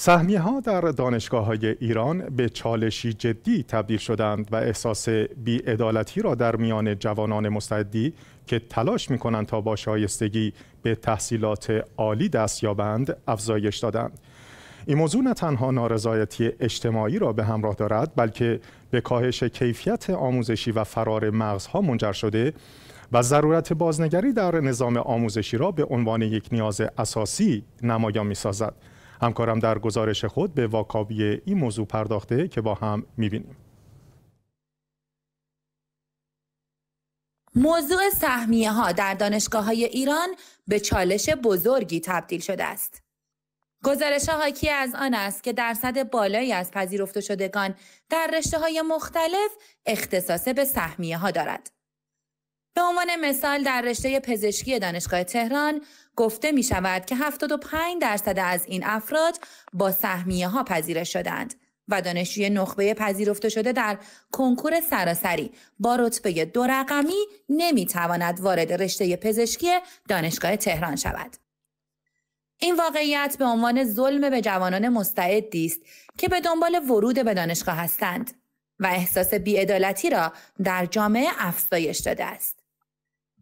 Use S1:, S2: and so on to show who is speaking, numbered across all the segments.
S1: سهمیه ها در دانشگاه های ایران به چالشی جدی تبدیل شدند و احساس بیعدالتی را در میان جوانان مستعدی که تلاش می کنند تا با شایستگی به تحصیلات عالی دست یابند افزایش دادند. این موضوع نه تنها نارضایتی اجتماعی را به همراه دارد بلکه به کاهش کیفیت آموزشی و فرار مغزها منجر شده و ضرورت بازنگری در نظام آموزشی را به عنوان یک نیاز اساسی نمایان می همکارم در گزارش خود به واکاوی این موضوع پرداخته که با هم میبینیم
S2: موضوع سهمیه ها در دانشگاه های ایران به چالش بزرگی تبدیل شده است. گزارش حاکی از آن است که درصد بالایی از پذیرفته شدگان در رشته های مختلف اختصاص به سهمیه ها دارد. به عنوان مثال در رشته پزشکی دانشگاه تهران گفته می شود که 75 درصد از این افراد با سهمیه ها پذیرش شدند و دانشجوی نخبه پذیرفته شده در کنکور سراسری با رتبه دو رقمی نمی تواند وارد رشته پزشکی دانشگاه تهران شود. این واقعیت به عنوان ظلم به جوانان مستعدی است که به دنبال ورود به دانشگاه هستند و احساس بیعدالتی را در جامعه افزایش داده است.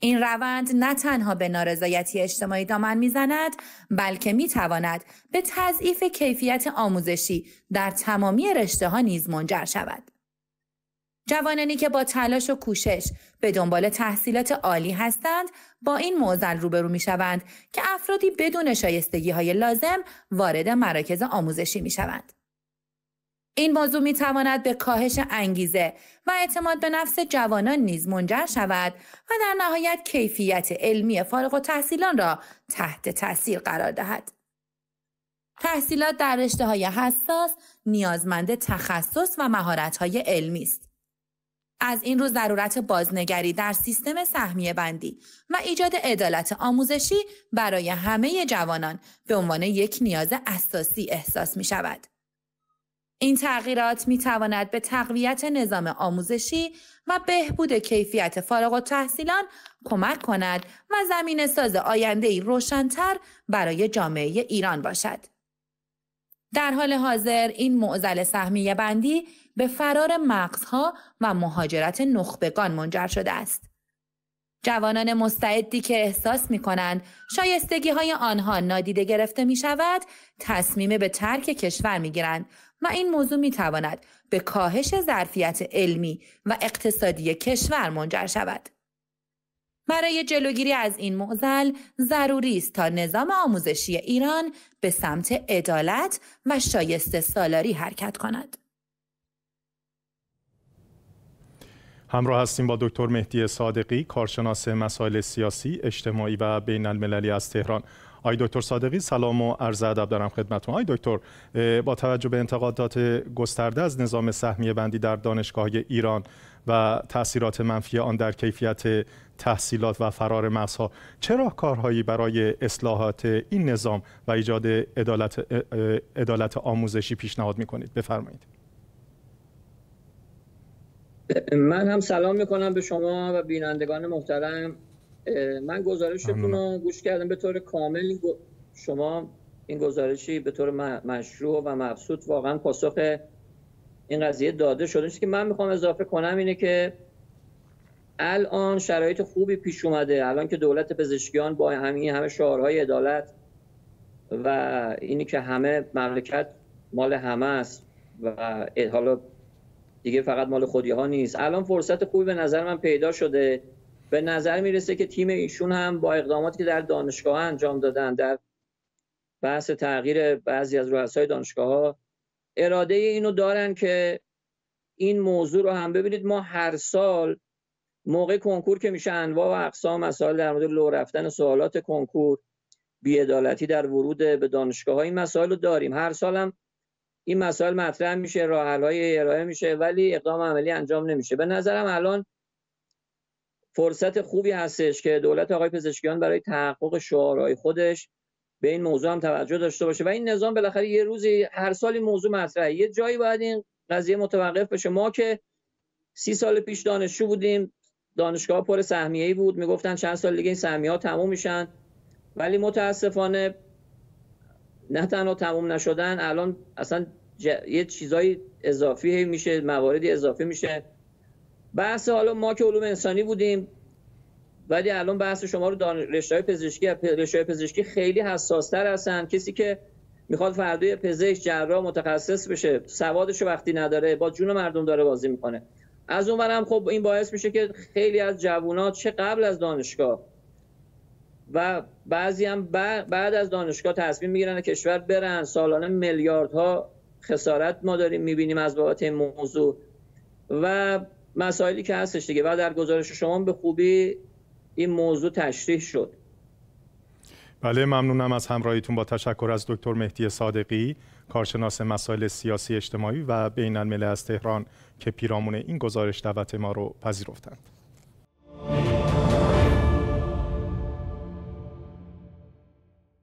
S2: این روند نه تنها به نارضایتی اجتماعی دامن میزند بلکه میتواند به تضعیف کیفیت آموزشی در تمامی رشته ها نیز منجر شود جوانانی که با تلاش و کوشش به دنبال تحصیلات عالی هستند با این معضل روبرو می شوند که افرادی بدون شایستگی های لازم وارد مراکز آموزشی می شوند. این موضوع می تواند به کاهش انگیزه و اعتماد به نفس جوانان نیز منجر شود و در نهایت کیفیت علمی فارغ و تحصیلان را تحت تاثیر قرار دهد. تحصیلات در رشته های حساس نیازمند تخصص و مهارت های علمی است. از این رو ضرورت بازنگری در سیستم سهمیه بندی و ایجاد عدالت آموزشی برای همه جوانان به عنوان یک نیاز اساسی احساس می شود. این تغییرات می تواند به تقویت نظام آموزشی و بهبود کیفیت فارغ و تحصیلان کمک کند و زمین ساز آینده روشنتر برای جامعه ایران باشد. در حال حاضر این معضل سهمیه بندی به فرار مغزها و مهاجرت نخبگان منجر شده است. جوانان مستعدی که احساس می کنند شایستگی های آنها نادیده گرفته می شود تصمیم به ترک کشور می گیرند و این موضوع می تواند به کاهش ظرفیت علمی و اقتصادی کشور منجر شود. برای جلوگیری از این معضل ضروری است تا نظام آموزشی ایران به سمت عدالت و شایسته سالاری حرکت کند.
S1: همراه هستیم با دکتر مهدی صادقی کارشناس مسائل سیاسی اجتماعی و بین المللی از تهران آی دکتر صادقی سلام و عرض ادب دارم خدمتتون آی دکتر با توجه به انتقادات گسترده از نظام سهمیه بندی در دانشگاه ایران و تاثیرات منفی آن در کیفیت تحصیلات و فرار مغزها چرا راهکارهایی برای اصلاحات این نظام و ایجاد عدالت آموزشی پیشنهاد می‌کنید بفرمایید
S3: من هم سلام میکنم به شما و بینندگان محترم من گزارشتون رو گوش کردم به طور کامل شما این گزارشی به طور مشروع و مبسوط واقعا پاسخ این قضیه داده شده که من میخوام اضافه کنم اینه که الان شرایط خوبی پیش اومده الان که دولت پزشکیان با همین همه شعارهای عدالت و اینی که همه مملکت مال همه است و حالا دیگه فقط مال خودی ها نیست الان فرصت خوبی به نظر من پیدا شده به نظر میرسه که تیم ایشون هم با اقداماتی که در دانشگاه انجام دادن در بحث تغییر بعضی از رؤسای دانشگاه ها اراده اینو دارن که این موضوع رو هم ببینید ما هر سال موقع کنکور که میشه انواع و اقسام مسائل در مورد لو رفتن سوالات کنکور بیعدالتی در ورود به دانشگاه ها این مسائل رو داریم هر سال هم این مسائل مطرح میشه راه ارائه میشه ولی اقدام عملی انجام نمیشه به نظرم الان فرصت خوبی هستش که دولت آقای پزشکیان برای تحقق شعارهای خودش به این موضوع هم توجه داشته باشه و این نظام بالاخره یه روزی هر سال این موضوع مطرحه یه جایی باید این قضیه متوقف بشه ما که سی سال پیش دانشجو بودیم دانشگاه پر سهمیه‌ای بود میگفتن چند سال دیگه این سهمیه‌ها تموم میشن ولی متاسفانه نه تنها تموم نشدن الان اصلا ج... یه چیزای اضافی میشه مواردی اضافی میشه بحث حالا ما که علوم انسانی بودیم ولی الان بحث شما رو دان... پزشکی رشته پزشکی خیلی حساس‌تر هستن کسی که میخواد فردای پزشک جراح متخصص بشه سوادش وقتی نداره با جون مردم داره بازی میکنه از اونورم خب این باعث میشه که خیلی از جوونا چه قبل از دانشگاه و بعضی هم بعد از دانشگاه تصمیم میگیرن کشور برن سالانه میلیاردها خسارت ما داریم میبینیم از بابت این موضوع و مسائلی که هستش دیگه و در گزارش شما به خوبی این موضوع تشریح شد
S1: بله ممنونم از همراهیتون با تشکر از دکتر مهدی صادقی کارشناس مسائل سیاسی اجتماعی و بین الملل از تهران که پیرامون این گزارش دعوت ما رو پذیرفتند